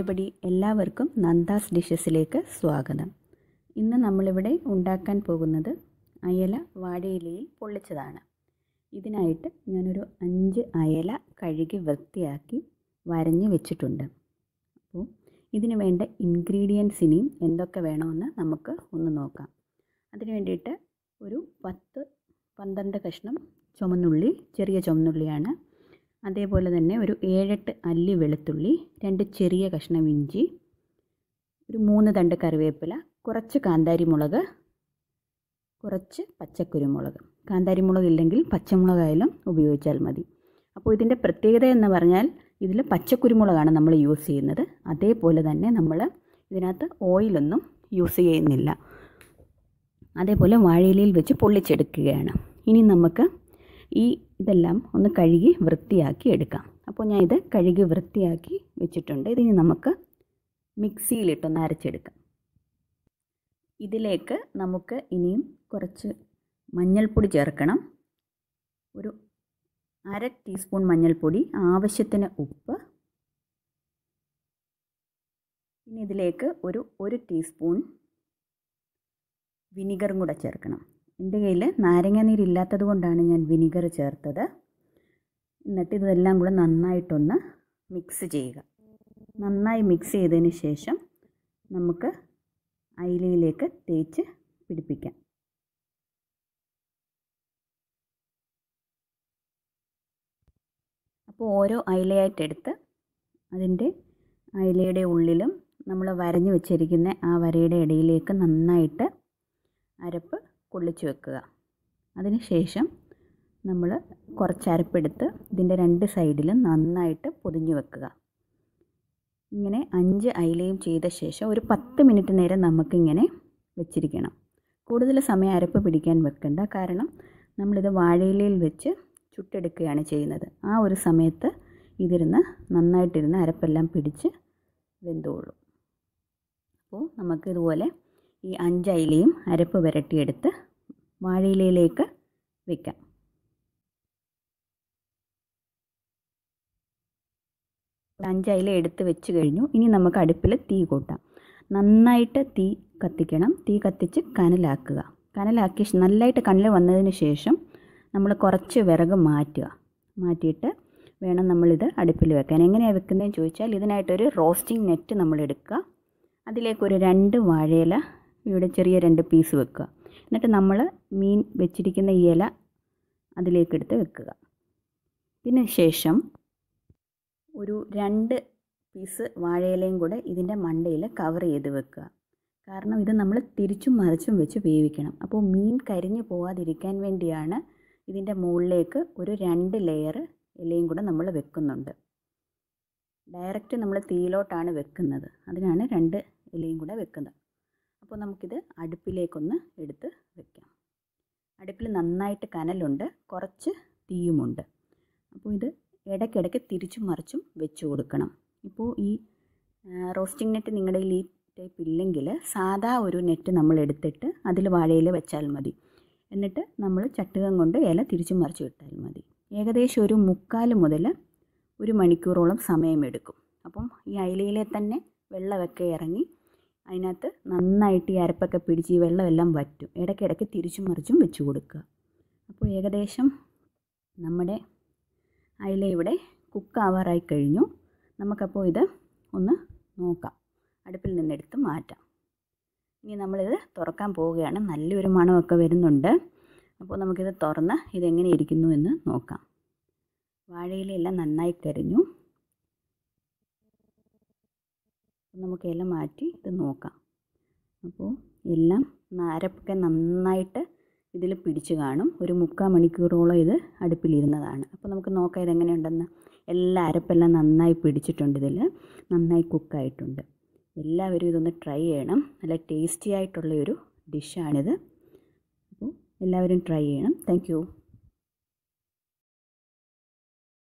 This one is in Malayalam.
മറുപടി എല്ലാവർക്കും നന്ദാസ് ഡിഷസിലേക്ക് സ്വാഗതം ഇന്ന് നമ്മളിവിടെ ഉണ്ടാക്കാൻ പോകുന്നത് അയല വാഴയിലയിൽ പൊള്ളിച്ചതാണ് ഇതിനായിട്ട് ഞാനൊരു അഞ്ച് അയല കഴുകി വൃത്തിയാക്കി വരഞ്ഞ് വെച്ചിട്ടുണ്ട് അപ്പോൾ ഇതിന് വേണ്ട ഇൻഗ്രീഡിയൻസിനെയും എന്തൊക്കെ വേണമെന്ന് നമുക്ക് ഒന്ന് നോക്കാം അതിന് വേണ്ടിയിട്ട് ഒരു പത്ത് പന്ത്രണ്ട് കഷ്ണം ചുമന്നുള്ളി ചെറിയ ചുമന്നുള്ളിയാണ് അതേപോലെ തന്നെ ഒരു ഏഴെട്ട് അല്ലി വെളുത്തുള്ളി രണ്ട് ചെറിയ കഷ്ണം ഇഞ്ചി ഒരു മൂന്ന് തണ്ട് കറിവേപ്പില കുറച്ച് കാന്താരി മുളക് കുറച്ച് പച്ചക്കുരുമുളക് കാന്താരി മുളക് ഇല്ലെങ്കിൽ പച്ചമുളകായാലും ഉപയോഗിച്ചാൽ മതി അപ്പോൾ ഇതിൻ്റെ പ്രത്യേകത എന്ന് പറഞ്ഞാൽ ഇതിൽ പച്ചക്കുരുമുളകാണ് നമ്മൾ യൂസ് ചെയ്യുന്നത് അതേപോലെ തന്നെ നമ്മൾ ഇതിനകത്ത് ഓയിലൊന്നും യൂസ് ചെയ്യുന്നില്ല അതേപോലെ വാഴയിലയിൽ വെച്ച് പൊള്ളിച്ചെടുക്കുകയാണ് ഇനി നമുക്ക് ഈ ഇതെല്ലാം ഒന്ന് കഴുകി വൃത്തിയാക്കി എടുക്കാം അപ്പോൾ ഞാൻ ഇത് കഴുകി വൃത്തിയാക്കി വെച്ചിട്ടുണ്ട് ഇതിനി നമുക്ക് മിക്സിയിലിട്ടൊന്ന് അരച്ചെടുക്കാം ഇതിലേക്ക് നമുക്ക് ഇനിയും കുറച്ച് മഞ്ഞൾപ്പൊടി ചേർക്കണം ഒരു അര ടീസ്പൂൺ മഞ്ഞൾപ്പൊടി ആവശ്യത്തിന് ഉപ്പ് ഇനി ഇതിലേക്ക് ഒരു ഒരു ടീസ്പൂൺ വിനിഗറും കൂടെ ചേർക്കണം എൻ്റെ കയ്യിൽ നാരങ്ങ നീരില്ലാത്തത് കൊണ്ടാണ് ഞാൻ വിനിഗർ ചേർത്തത് എന്നിട്ട് ഇതെല്ലാം കൂടെ നന്നായിട്ടൊന്ന് മിക്സ് ചെയ്യുക നന്നായി മിക്സ് ചെയ്തതിന് ശേഷം നമുക്ക് അയിലയിലേക്ക് തേച്ച് പിടിപ്പിക്കാം അപ്പോൾ ഓരോ അയിലയായിട്ടെടുത്ത് അതിൻ്റെ അയിലയുടെ ഉള്ളിലും നമ്മൾ വരഞ്ഞു വെച്ചിരിക്കുന്ന ആ വരയുടെ ഇടയിലേക്ക് നന്നായിട്ട് അരപ്പ് കൊള്ളിച്ച് വെക്കുക അതിനുശേഷം നമ്മൾ കുറച്ച് അരപ്പെടുത്ത് ഇതിൻ്റെ രണ്ട് സൈഡിലും നന്നായിട്ട് പൊതിഞ്ഞു വെക്കുക ഇങ്ങനെ അഞ്ച് അയിലയും ചെയ്ത ശേഷം ഒരു പത്ത് മിനിറ്റ് നേരം നമുക്കിങ്ങനെ വെച്ചിരിക്കണം കൂടുതൽ സമയം അരപ്പ് പിടിക്കാൻ വെക്കണ്ട കാരണം നമ്മളിത് വാഴയിലയിൽ വെച്ച് ചുട്ടെടുക്കുകയാണ് ചെയ്യുന്നത് ആ ഒരു സമയത്ത് ഇതിരുന്ന് നന്നായിട്ടിരുന്ന് അരപ്പെല്ലാം പിടിച്ച് വെന്തോളും അപ്പോൾ നമുക്ക് ഇതുപോലെ ഈ അഞ്ചയിലയും അരപ്പ് വരട്ടിയെടുത്ത് വാഴയിലയിലേക്ക് വയ്ക്കാം അഞ്ചയില എടുത്ത് വെച്ച് കഴിഞ്ഞു ഇനി നമുക്ക് അടുപ്പിൽ തീ കൂട്ടാം നന്നായിട്ട് തീ കത്തിക്കണം തീ കത്തിച്ച് കനലാക്കുക കനലാക്കി നല്ലതായിട്ട് കനൽ വന്നതിന് ശേഷം നമ്മൾ കുറച്ച് വിറക് മാറ്റുക മാറ്റിയിട്ട് വേണം നമ്മളിത് അടുപ്പിൽ വെക്കാൻ എങ്ങനെയാണ് വെക്കുന്നതെന്ന് ചോദിച്ചാൽ ഇതിനായിട്ടൊരു റോസ്റ്റിംഗ് നെറ്റ് നമ്മൾ എടുക്കുക അതിലേക്കൊരു രണ്ട് വാഴയില ഇവിടെ ചെറിയ രണ്ട് പീസ് വെക്കുക എന്നിട്ട് നമ്മൾ മീൻ വെച്ചിരിക്കുന്ന ഇല അതിലേക്കെടുത്ത് വെക്കുക പിന്നെ ശേഷം ഒരു രണ്ട് പീസ് വാഴയിലയും കൂടെ ഇതിൻ്റെ മണ്ടയിൽ കവർ ചെയ്ത് വെക്കുക കാരണം ഇത് നമ്മൾ തിരിച്ചും മറിച്ചും വെച്ച് വേവിക്കണം അപ്പോൾ മീൻ കരിഞ്ഞു പോകാതിരിക്കാൻ വേണ്ടിയാണ് ഇതിൻ്റെ മുകളിലേക്ക് ഒരു രണ്ട് ലെയർ ഇലയും കൂടെ നമ്മൾ വെക്കുന്നുണ്ട് ഡയറക്റ്റ് നമ്മൾ തീയിലോട്ടാണ് വെക്കുന്നത് അതിനാണ് രണ്ട് ഇലയും കൂടെ വെക്കുന്നത് അപ്പോൾ നമുക്കിത് അടുപ്പിലേക്കൊന്ന് എടുത്ത് വെക്കാം അടുപ്പിൽ നന്നായിട്ട് കനലുണ്ട് കുറച്ച് തീയുമുണ്ട് അപ്പോൾ ഇത് ഇടയ്ക്കിടയ്ക്ക് തിരിച്ചും മറിച്ചും വെച്ച് കൊടുക്കണം ഇപ്പോൾ ഈ റോസ്റ്റിംഗ് നെറ്റ് നിങ്ങളുടെ ഈ ടൈപ്പ് ഇല്ലെങ്കിൽ സാധാ ഒരു നെറ്റ് നമ്മൾ എടുത്തിട്ട് അതിൽ വാഴയിൽ വെച്ചാൽ മതി എന്നിട്ട് നമ്മൾ ചട്ടുകം കൊണ്ട് ഇല തിരിച്ചും മറിച്ച് വിട്ടാൽ മതി ഏകദേശം ഒരു മുക്കാൽ മുതൽ ഒരു മണിക്കൂറോളം സമയമെടുക്കും അപ്പം ഈ അയിലയിലെ തന്നെ വെള്ളമൊക്കെ ഇറങ്ങി അതിനകത്ത് നന്നായിട്ട് ഈ അരപ്പൊക്കെ പിടിച്ച് ഈ വെള്ളമെല്ലാം വറ്റും ഇടയ്ക്കിടയ്ക്ക് തിരിച്ചും മറിച്ചും വെച്ച് കൊടുക്കുക അപ്പോൾ ഏകദേശം നമ്മുടെ അയില ഇവിടെ കുക്കാവാറായി കഴിഞ്ഞു നമുക്കപ്പോൾ ഇത് ഒന്ന് നോക്കാം അടുപ്പിൽ നിന്നെടുത്ത് മാറ്റാം ഇനി നമ്മളിത് തുറക്കാൻ പോവുകയാണ് നല്ലൊരു മണമൊക്കെ വരുന്നുണ്ട് അപ്പോൾ നമുക്കിത് തുറന്ന് ഇതെങ്ങനെ ഇരിക്കുന്നു എന്ന് നോക്കാം വാഴയിലെല്ലാം നന്നായി കരിഞ്ഞു നമുക്ക് എല്ലാം മാറ്റി ഇത് നോക്കാം അപ്പോൾ എല്ലാം നാരപ്പൊക്കെ നന്നായിട്ട് ഇതിൽ പിടിച്ച് കാണും ഒരു മുക്കാൽ മണിക്കൂറോളം ഇത് അടുപ്പിലിരുന്നതാണ് അപ്പോൾ നമുക്ക് നോക്കാം ഇതെങ്ങനെയുണ്ടെന്ന് എല്ലാ അരപ്പെല്ലാം നന്നായി പിടിച്ചിട്ടുണ്ട് ഇതിൽ നന്നായി കുക്കായിട്ടുണ്ട് എല്ലാവരും ഇതൊന്ന് ട്രൈ ചെയ്യണം നല്ല ടേസ്റ്റി ആയിട്ടുള്ള ഒരു ഡിഷാണിത് അപ്പോൾ എല്ലാവരും ട്രൈ ചെയ്യണം താങ്ക്